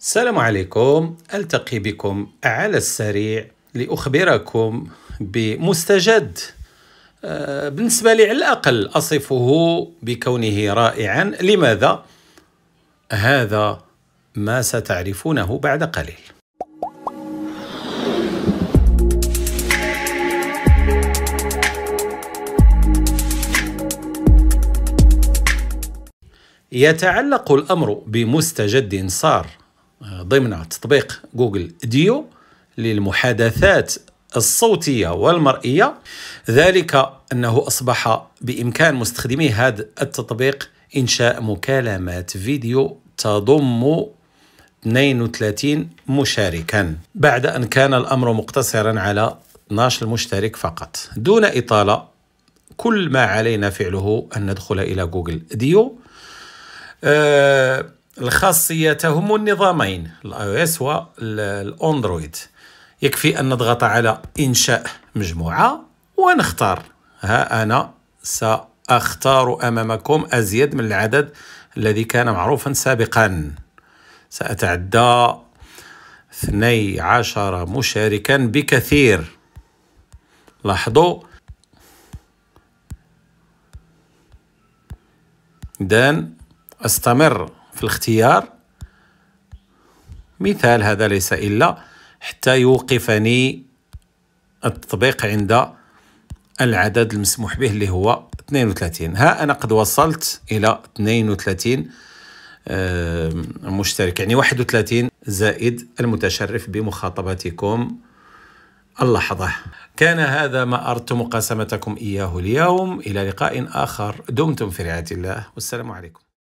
السلام عليكم التقي بكم على السريع لاخبركم بمستجد آه، بالنسبه لي على الاقل اصفه بكونه رائعا لماذا هذا ما ستعرفونه بعد قليل يتعلق الامر بمستجد صار ضمن تطبيق جوجل ديو للمحادثات الصوتية والمرئية ذلك أنه أصبح بإمكان مستخدمي هذا التطبيق إنشاء مكالمات فيديو تضم 32 مشاركا بعد أن كان الأمر مقتصرا على 12 مشترك فقط دون إطالة كل ما علينا فعله أن ندخل إلى جوجل ديو أه الخاصية تهم النظامين الاي او اس والاندرويد يكفي أن نضغط على إنشاء مجموعة ونختار ها أنا سأختار أمامكم أزيد من العدد الذي كان معروفا سابقا سأتعدى 12 مشاركا بكثير لاحظوا دان استمر في الاختيار مثال هذا ليس إلا حتى يوقفني التطبيق عند العدد المسموح به اللي هو 32 ها أنا قد وصلت إلى 32 مشترك يعني 31 زائد المتشرف بمخاطبتكم اللحظة كان هذا ما أردت مقاسمتكم إياه اليوم إلى لقاء آخر دمتم في رعاية الله والسلام عليكم